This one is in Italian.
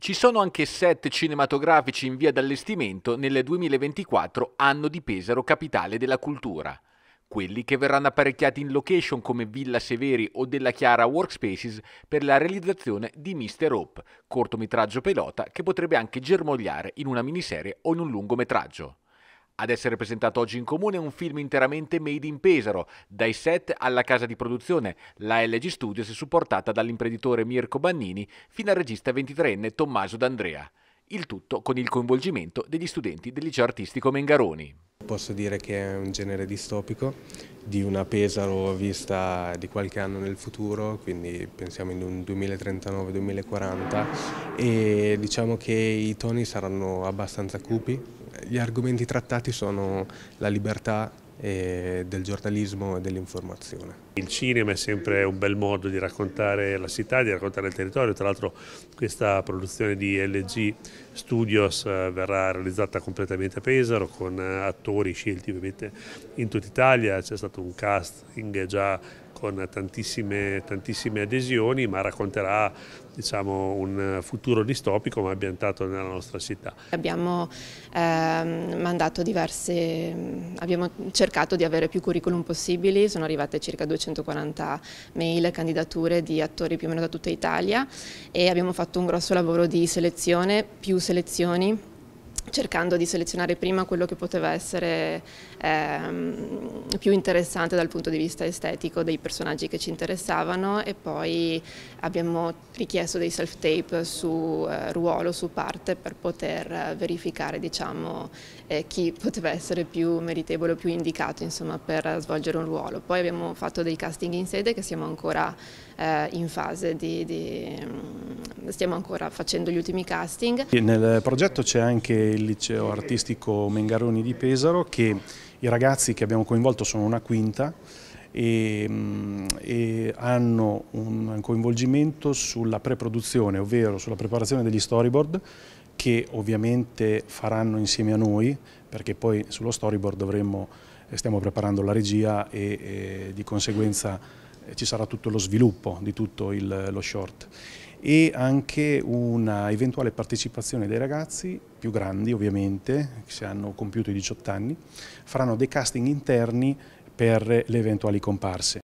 Ci sono anche set cinematografici in via d'allestimento nel 2024 anno di Pesaro capitale della cultura. Quelli che verranno apparecchiati in location come Villa Severi o della Chiara Workspaces per la realizzazione di Mr. Hope, cortometraggio pelota che potrebbe anche germogliare in una miniserie o in un lungometraggio. Ad essere presentato oggi in comune è un film interamente made in Pesaro, dai set alla casa di produzione, la LG Studios è supportata dall'imprenditore Mirko Bannini fino al regista 23enne Tommaso D'Andrea. Il tutto con il coinvolgimento degli studenti del liceo artistico Mengaroni. Posso dire che è un genere distopico, di una Pesaro vista di qualche anno nel futuro, quindi pensiamo in un 2039-2040 e diciamo che i toni saranno abbastanza cupi, gli argomenti trattati sono la libertà del giornalismo e dell'informazione. Il cinema è sempre un bel modo di raccontare la città, di raccontare il territorio, tra l'altro questa produzione di LG Studios eh, verrà realizzata completamente a Pesaro con eh, attori scelti ovviamente in tutta Italia, c'è stato un casting già con tantissime, tantissime, adesioni, ma racconterà diciamo, un futuro distopico ma ambientato nella nostra città. Abbiamo ehm, mandato diverse, abbiamo cercato di avere più curriculum possibili, sono arrivate circa 240 mail, candidature di attori più o meno da tutta Italia e abbiamo fatto un grosso lavoro di selezione più selezioni cercando di selezionare prima quello che poteva essere ehm, più interessante dal punto di vista estetico dei personaggi che ci interessavano e poi abbiamo richiesto dei self-tape su eh, ruolo, su parte per poter eh, verificare diciamo, eh, chi poteva essere più meritevole o più indicato insomma, per svolgere un ruolo. Poi abbiamo fatto dei casting in sede che siamo ancora eh, in fase di, di... Mm, stiamo ancora facendo gli ultimi casting. Nel progetto c'è anche il liceo artistico Mengaroni di Pesaro che i ragazzi che abbiamo coinvolto sono una quinta e, mm, e hanno un coinvolgimento sulla preproduzione, ovvero sulla preparazione degli storyboard che ovviamente faranno insieme a noi perché poi sullo storyboard dovremmo, eh, stiamo preparando la regia e, e di conseguenza ci sarà tutto lo sviluppo di tutto il, lo short e anche una eventuale partecipazione dei ragazzi, più grandi ovviamente, se hanno compiuto i 18 anni, faranno dei casting interni per le eventuali comparse.